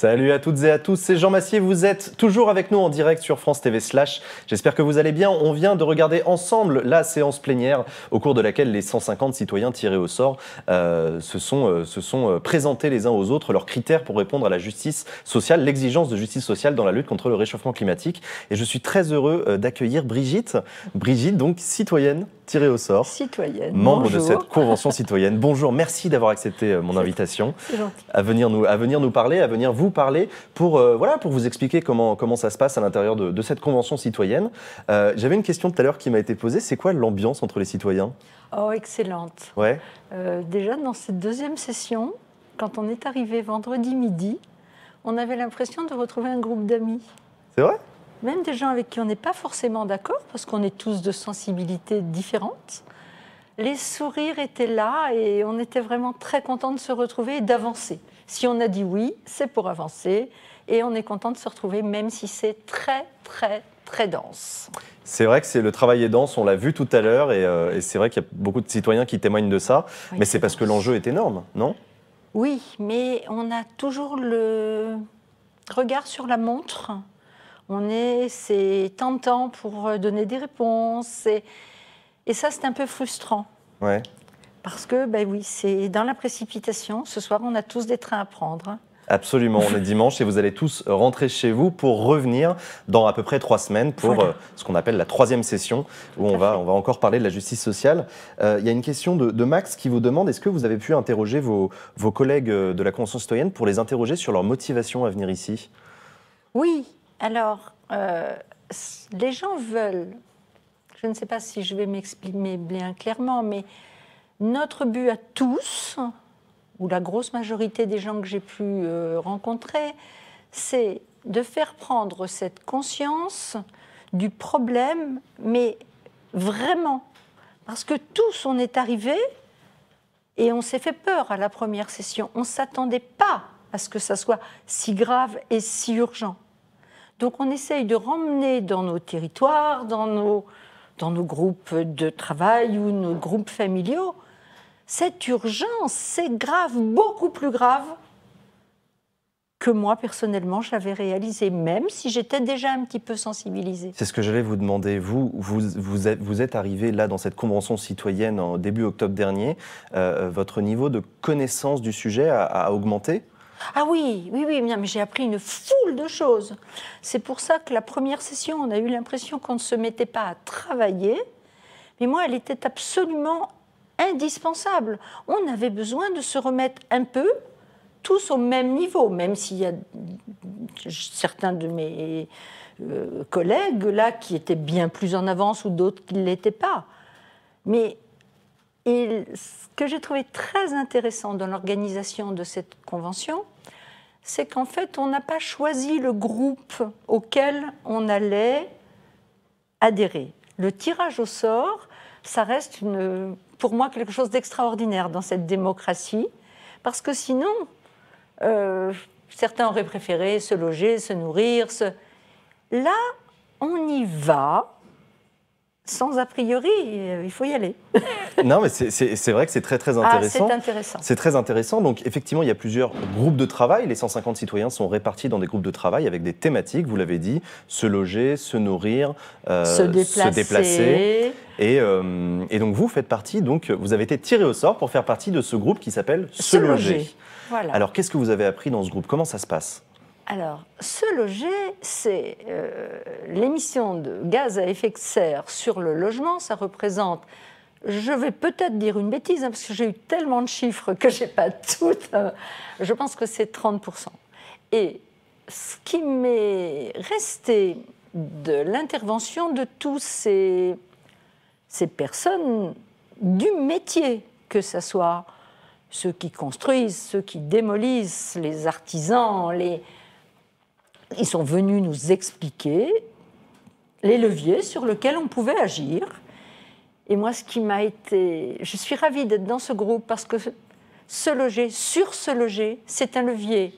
Salut à toutes et à tous, c'est Jean Massier, vous êtes toujours avec nous en direct sur France TV Slash. J'espère que vous allez bien, on vient de regarder ensemble la séance plénière au cours de laquelle les 150 citoyens tirés au sort euh, se, sont, euh, se sont euh, présentés les uns aux autres leurs critères pour répondre à la justice sociale, l'exigence de justice sociale dans la lutte contre le réchauffement climatique. Et je suis très heureux d'accueillir Brigitte, Brigitte donc citoyenne tirée au sort. Citoyenne. Membre de cette convention citoyenne. Bonjour, merci d'avoir accepté euh, mon invitation. À venir, nous, à venir nous parler, à venir vous parler pour, euh, voilà, pour vous expliquer comment, comment ça se passe à l'intérieur de, cette convention citoyenne. Euh, j'avais une question tout à l'heure qui m'a été posée. C'est quoi l'ambiance entre les citoyens Oh, excellente. Ouais. déjà, dans cette deuxième session, quand on est arrivé vendredi midi, on avait l'impression de retrouver un groupe d'amis. C'est vrai même des gens avec qui on n'est pas forcément d'accord, parce qu'on est tous de sensibilités différentes, les sourires étaient là et on était vraiment très content de se retrouver et d'avancer. Si on a dit oui, c'est pour avancer et on est content de se retrouver, même si c'est très, très, très dense. C'est vrai que c'est le travail est dense, on l'a vu tout à l'heure et, euh, c'est vrai qu'il y a beaucoup de citoyens qui témoignent de ça, mais c'est parce que l'enjeu est énorme, non Oui, mais on a toujours le regard sur la montre on est, c'est temps pour euh, donner des réponses. Et, ça, c'est un peu frustrant. Parce que, ben oui, c'est dans la précipitation. Ce soir, on a tous des trains à prendre. Absolument, on est dimanche et vous allez tous rentrer chez vous pour revenir dans à peu près trois semaines pour euh, ce qu'on appelle la troisième session où on va, on va encore parler de la justice sociale. Euh, il y a une question de, Max qui vous demande est-ce que vous avez pu interroger vos, vos collègues de la conscience citoyenne pour les interroger sur leur motivation à venir ici Oui, alors, euh, les gens veulent, je ne sais pas si je vais m'exprimer bien clairement, mais notre but à tous, ou la grosse majorité des gens que j'ai pu euh, rencontrer, c'est de faire prendre cette conscience du problème, mais vraiment. Parce que tous, on est arrivés et on s'est fait peur à la première session. On ne s'attendait pas à ce que ça soit si grave et si urgent. Donc on essaye de ramener dans nos territoires, dans nos, dans nos groupes de travail ou nos groupes familiaux, cette urgence, c'est grave, beaucoup plus grave que moi personnellement j'avais réalisé, même si j'étais déjà un petit peu sensibilisée. C'est ce que j'allais vous demander. Vous, vous, êtes, arrivé là dans cette convention citoyenne en début octobre dernier. Euh, votre niveau de connaissance du sujet a augmenté ah oui, oui, oui, mais j'ai appris une foule de choses. C'est pour ça que la première session, on a eu l'impression qu'on ne se mettait pas à travailler, mais moi, elle était absolument indispensable. On avait besoin de se remettre un peu tous au même niveau, même s'il y a certains de mes euh, collègues là qui étaient bien plus en avance ou d'autres qui ne l'étaient pas. Mais et ce que j'ai trouvé très intéressant dans l'organisation de cette convention, c'est qu'en fait, on n'a pas choisi le groupe auquel on allait adhérer. Le tirage au sort, ça reste une, pour moi quelque chose d'extraordinaire dans cette démocratie, parce que sinon, euh, certains auraient préféré se loger, se nourrir. Là, on y va, sans a priori, euh, il faut y aller. non, mais c'est vrai que c'est très très ah, intéressant. c'est très intéressant. Donc effectivement, il y a plusieurs groupes de travail. Les 150 citoyens sont répartis dans des groupes de travail avec des thématiques, vous l'avez dit, se loger, se nourrir, euh, se déplacer. Euh, et, donc vous faites partie, donc vous avez été tiré au sort pour faire partie de ce groupe qui s'appelle se, loger. Alors qu'est-ce que vous avez appris dans ce groupe Comment ça se passe alors, ce loger, c'est euh, l'émission de gaz à effet de serre sur le logement. Ça représente, je vais peut-être dire une bêtise, hein, parce que j'ai eu tellement de chiffres que je n'ai pas toutes. Euh, je pense que c'est 30%. Et ce qui m'est resté de l'intervention de tous ces, ces personnes du métier, que ce soit ceux qui construisent, ceux qui démolissent, les artisans, les, ils sont venus nous expliquer les leviers sur lesquels on pouvait agir. Et moi, ce qui m'a été... Je suis ravie d'être dans ce groupe parce que se loger, sur se loger, c'est un levier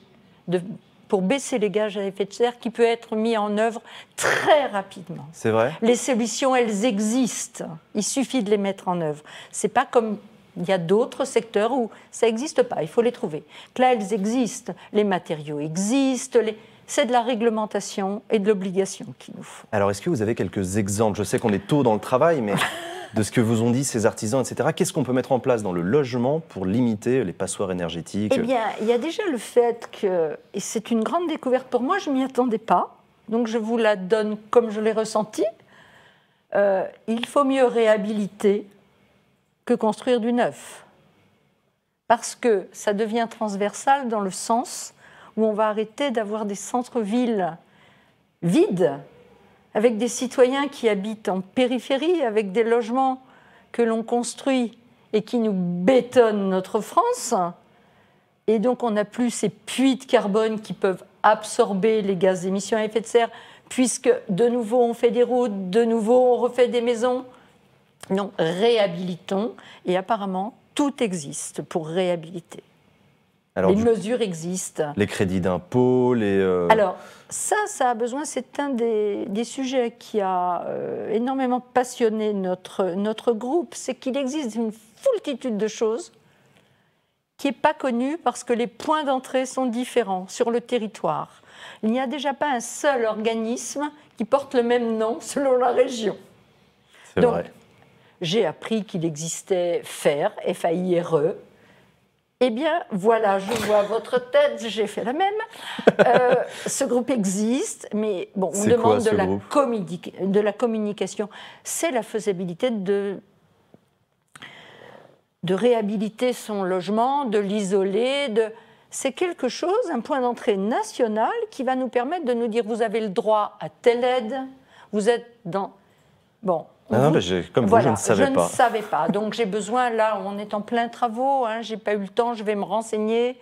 de... pour baisser les gages à effet de serre qui peut être mis en œuvre très rapidement. C'est vrai. Les solutions, elles existent. Il suffit de les mettre en œuvre. C'est pas comme il y a d'autres secteurs où ça n'existe pas. Il faut les trouver. là, elles existent. Les matériaux existent. Les c'est de la réglementation et de l'obligation qu'il nous faut. Alors, est-ce que vous avez quelques exemples Je sais qu'on est tôt dans le travail, mais de ce que vous ont dit ces artisans, etc. Qu'est-ce qu'on peut mettre en place dans le logement pour limiter les passoires énergétiques Eh bien, il y a déjà le fait que, et c'est une grande découverte pour moi, je ne m'y attendais pas, donc je vous la donne comme je l'ai ressentie, euh, il faut mieux réhabiliter que construire du neuf. Parce que ça devient transversal dans le sens où on va arrêter d'avoir des centres-villes vides, avec des citoyens qui habitent en périphérie, avec des logements que l'on construit et qui nous bétonnent notre France. Et donc on n'a plus ces puits de carbone qui peuvent absorber les gaz d'émission à effet de serre, puisque de nouveau on fait des routes, de nouveau on refait des maisons. Non, réhabilitons. Et apparemment, tout existe pour réhabiliter les mesures existent. Les crédits d'impôt, les. Euh, Alors, ça, ça a besoin. C'est un des, sujets qui a euh, énormément passionné notre, groupe. C'est qu'il existe une foultitude de choses qui n'est pas connue parce que les points d'entrée sont différents sur le territoire. Il n'y a déjà pas un seul organisme qui porte le même nom selon la région. C'est vrai. J'ai appris qu'il existait Fer, F-A-I-R-E, eh bien, voilà, je vois votre tête, j'ai fait la même. Euh, ce groupe existe, mais bon, on demande de, la de la communication. C'est la faisabilité de de réhabiliter son logement, de l'isoler, c'est quelque chose, un point d'entrée national qui va nous permettre de nous dire vous avez le droit à telle aide, vous êtes dans... Bon, non, mais je, comme vous, je ne savais pas. Je ne savais pas. Donc j'ai besoin, là, on est en plein travaux, hein, j'ai pas eu le temps, je vais me renseigner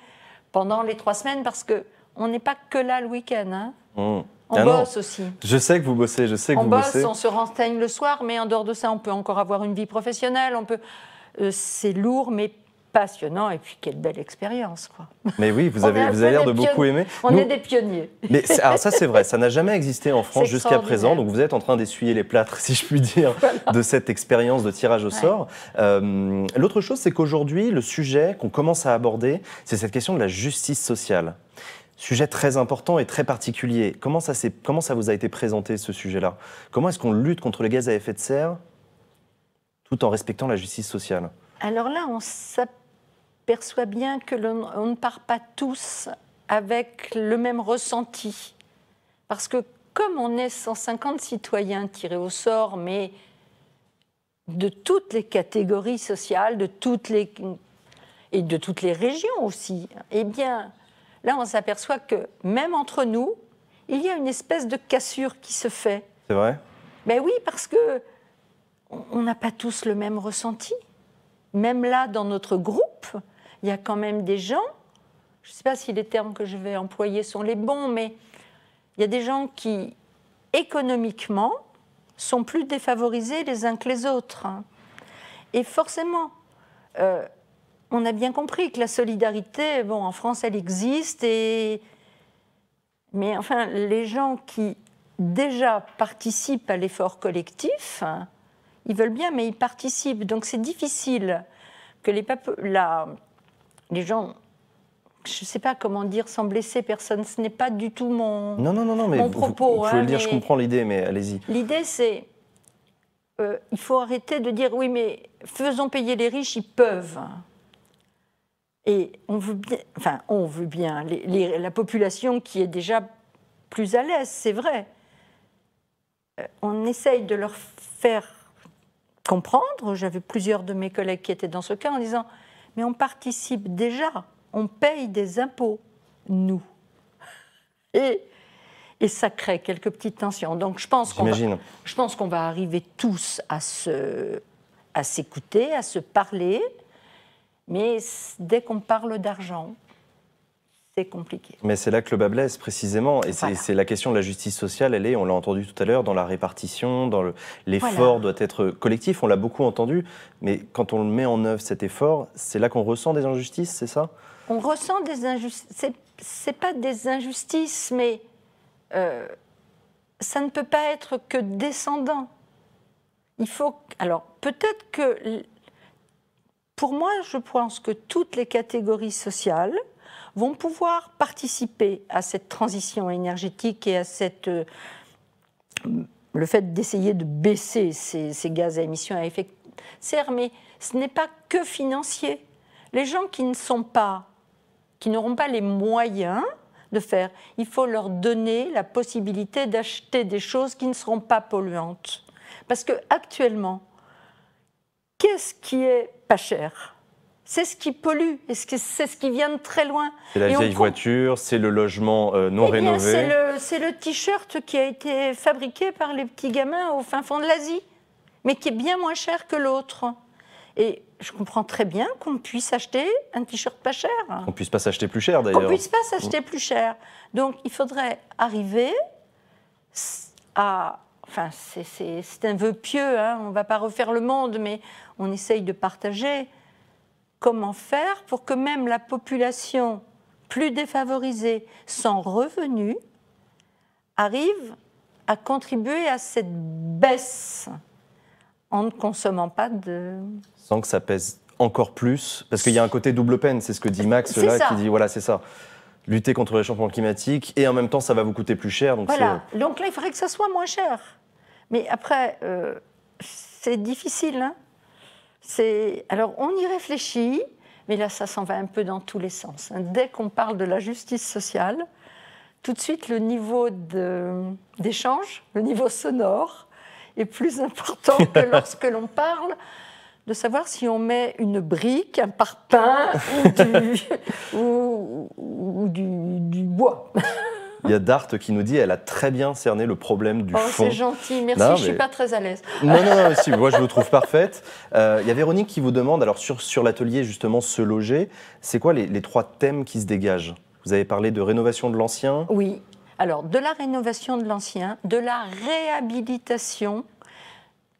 pendant les trois semaines parce que on n'est pas que là le week-end. Hein. Mmh. On ah bosse aussi. Je sais que vous bossez, je sais que vous bossez. On bosse, on se renseigne le soir, mais en dehors de ça, on peut encore avoir une vie professionnelle. On peut, euh, c'est lourd, mais passionnant et puis quelle belle expérience. Quoi. Mais oui, vous avez, vous avez l'air de beaucoup aimer. On est des pionniers. Mais alors ah, ça c'est vrai, ça n'a jamais existé en France jusqu'à présent, donc vous êtes en train d'essuyer les plâtres, si je puis dire, de cette expérience de tirage au sort. Euh, l'autre chose, c'est qu'aujourd'hui, le sujet qu'on commence à aborder, c'est cette question de la justice sociale. Sujet très important et très particulier. Comment ça, comment ça vous a été présenté, ce sujet-là Comment est-ce qu'on lutte contre les gaz à effet de serre tout en respectant la justice sociale alors là, on s'appelle perçoit bien que l'on ne part pas tous avec le même ressenti. Parce que comme on est 150 citoyens tirés au sort, mais de toutes les catégories sociales, de toutes les et de toutes les régions aussi, eh bien, là, on s'aperçoit que même entre nous, il y a une espèce de cassure qui se fait. C'est vrai Ben oui, parce que on n'a pas tous le même ressenti. Même là, dans notre groupe, il y a quand même des gens, je ne sais pas si les termes que je vais employer sont les bons, mais il y a des gens qui, économiquement, sont plus défavorisés les uns que les autres. Et forcément, euh, on a bien compris que la solidarité, bon, en France, elle existe, et... mais enfin, les gens qui déjà participent à l'effort collectif, ils veulent bien, mais ils participent. Donc c'est difficile que les la, les gens je ne sais pas comment dire, sans blesser personne. Ce n'est pas du tout mon, non, non, non, non, mais propos. Vous, hein, le dire, je comprends l'idée, mais allez-y. L'idée, c'est euh, il faut arrêter de dire oui, mais faisons payer les riches, ils peuvent. Et on veut bien, enfin, on veut bien, la population qui est déjà plus à l'aise, c'est vrai. Euh, on essaye de leur faire comprendre. J'avais plusieurs de mes collègues qui étaient dans ce cas en disant mais on participe déjà, on paye des impôts, nous. Et, ça crée quelques petites tensions. Donc je pense qu'on va, va arriver tous à à s'écouter, à se parler, mais dès qu'on parle d'argent, compliqué. Mais c'est là que le bas blesse, précisément. Et c'est la question de la justice sociale, elle est, on l'a entendu tout à l'heure, dans la répartition, dans l'effort le, doit être collectif, on l'a beaucoup entendu. Mais quand on le met en œuvre, cet effort, c'est là qu'on ressent des injustices, c'est ça On ressent des injustices. C'est pas des injustices, mais euh, ça ne peut pas être que descendant. Il faut. Alors, peut-être que. Pour moi, je pense que toutes les catégories sociales, vont pouvoir participer à cette transition énergétique et à cette euh, le fait d'essayer de baisser ces, gaz à émissions à effet serre, mais ce n'est pas que financier. Les gens qui ne sont pas, qui n'auront pas les moyens de faire, il faut leur donner la possibilité d'acheter des choses qui ne seront pas polluantes. Parce que actuellement, qu'est-ce qui est pas cher c'est ce qui pollue, et c'est ce qui vient de très loin. C'est la vieille voiture, c'est le logement euh, non eh rénové. C'est le, t-shirt qui a été fabriqué par les petits gamins au fin fond de l'Asie, mais qui est bien moins cher que l'autre. Et je comprends très bien qu'on puisse acheter un t-shirt pas cher. On puisse pas s'acheter plus cher d'ailleurs. On puisse pas s'acheter plus cher. Donc il faudrait arriver à Enfin, c'est un vœu pieux, hein. on ne va pas refaire le monde, mais on essaye de partager comment faire pour que même la population plus défavorisée, sans revenus, arrive à contribuer à cette baisse en ne consommant pas de... Sans que ça pèse encore plus, parce qu'il y a un côté double peine, c'est ce que dit Max là, qui dit, voilà, c'est ça lutter contre le changement climatique et en même temps ça va vous coûter plus cher. Donc donc là il faudrait que ça soit moins cher. Mais après, euh, c'est difficile. Hein alors on y réfléchit, mais là ça s'en va un peu dans tous les sens. Hein. Dès qu'on parle de la justice sociale, tout de suite le niveau d'échange, le niveau sonore est plus important que lorsque l'on parle de savoir si on met une brique, un parpaing ou du bois. Il y a Dart qui nous dit elle a très bien cerné le problème du oh, fond. C'est gentil, merci, je ne je suis pas très à l'aise. Non, non, non, moi je vous trouve parfaite. Euh, il y a Véronique qui vous demande, alors sur, sur l'atelier justement se loger, c'est quoi les trois thèmes qui se dégagent Vous avez parlé de rénovation de l'ancien Oui, alors de la rénovation de l'ancien, de la réhabilitation,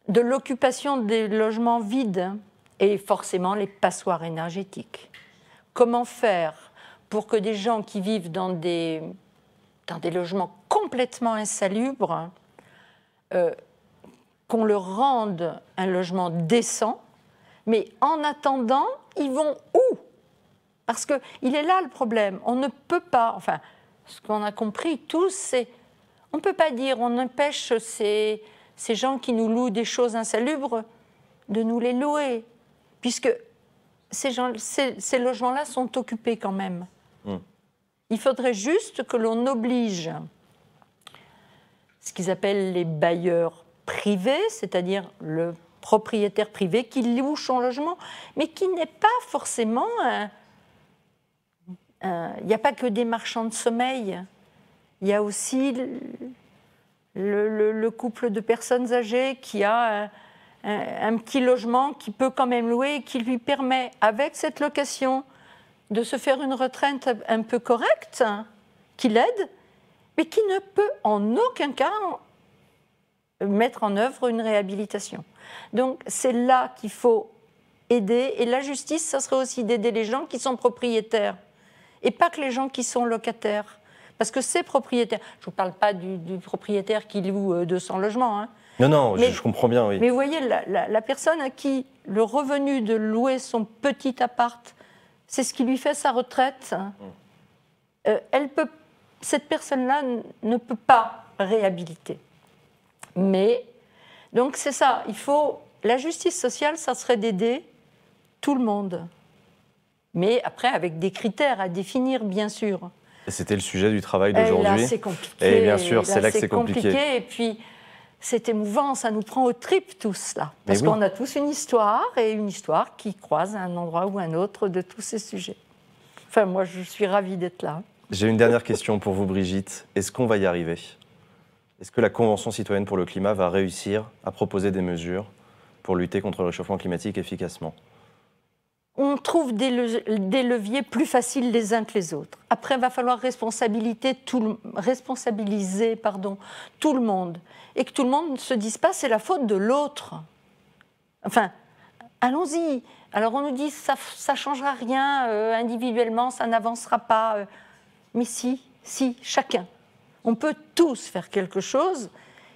de l'occupation des logements vides et forcément les passoires énergétiques. Comment faire pour que des gens qui vivent dans des dans des logements complètement insalubres, euh, qu'on leur rende un logement décent, mais en attendant, ils vont où Parce qu'il est là le problème. On ne peut pas, enfin, ce qu'on a compris tous, c'est on ne peut pas dire on empêche ces, gens qui nous louent des choses insalubres de nous les louer, puisque ces, logements-là sont occupés quand même. Mmh. Il faudrait juste que l'on oblige ce qu'ils appellent les bailleurs privés, c'est-à-dire le propriétaire privé qui loue son logement, mais qui n'est pas forcément... Il n'y a pas que des marchands de sommeil, il y a aussi le, couple de personnes âgées qui a un, un, petit logement qui peut quand même louer et qui lui permet, avec cette location, de se faire une retraite un peu correcte, hein, qui l'aide, mais qui ne peut en aucun cas mettre en œuvre une réhabilitation. Donc c'est là qu'il faut aider. Et la justice, ça serait aussi d'aider les gens qui sont propriétaires et pas que les gens qui sont locataires. Parce que ces propriétaires, je ne vous parle pas du, propriétaire qui loue 200 euh, logements. Hein. Non, non, je, comprends bien, oui. Mais vous voyez, la, la, personne à qui le revenu de louer son petit appart c'est ce qui lui fait sa retraite. Hein. Mmh. Euh, elle peut, cette personne-là ne peut pas réhabiliter. Mais, donc c'est ça, il faut, la justice sociale, ça serait d'aider tout le monde. Mais après, avec des critères à définir, bien sûr. C'était le sujet du travail d'aujourd'hui. Là, c'est compliqué. Et bien sûr, c'est là, que c'est compliqué. compliqué. Et puis, c'est émouvant, ça nous prend au trip tous là. Parce qu'on a tous une histoire et une histoire qui croise un endroit ou un autre de tous ces sujets. Enfin, moi, je suis ravie d'être là. J'ai une dernière question pour vous, Brigitte. Est-ce qu'on va y arriver Est-ce que la Convention citoyenne pour le climat va réussir à proposer des mesures pour lutter contre le réchauffement climatique efficacement on trouve des, leviers plus faciles les uns que les autres. Après, il va falloir responsabiliser tout le, monde. Et que tout le monde ne se dise pas c'est la faute de l'autre. Enfin, allons-y. Alors on nous dit ça ne changera rien euh, individuellement, ça n'avancera pas. Euh. mais si, si, chacun. On peut tous faire quelque chose.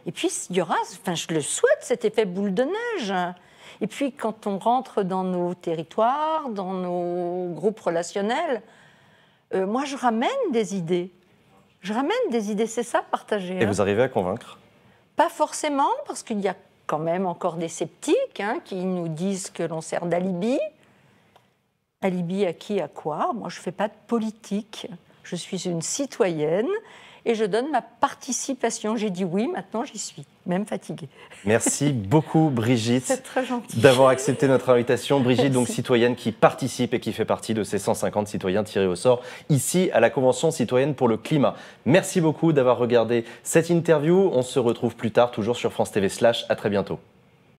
Et puis, il y aura, enfin, je le souhaite, cet effet boule de neige. Hein. Et puis quand on rentre dans nos territoires, dans nos groupes relationnels, euh, moi je ramène des idées. Je ramène des idées, c'est ça, partager. Et hein. vous arrivez à convaincre Pas forcément, parce qu'il y a quand même encore des sceptiques hein, qui nous disent que l'on sert d'alibi. Alibi à qui, à quoi Moi, je ne fais pas de politique. Je suis une citoyenne et je donne ma participation. J'ai dit oui, maintenant j'y suis, même fatiguée. Merci beaucoup Brigitte d'avoir accepté notre invitation. Brigitte, donc citoyenne qui participe et qui fait partie de ces 150 citoyens tirés au sort ici à la Convention citoyenne pour le climat. Merci beaucoup d'avoir regardé cette interview. On se retrouve plus tard toujours sur France TV slash. À très bientôt.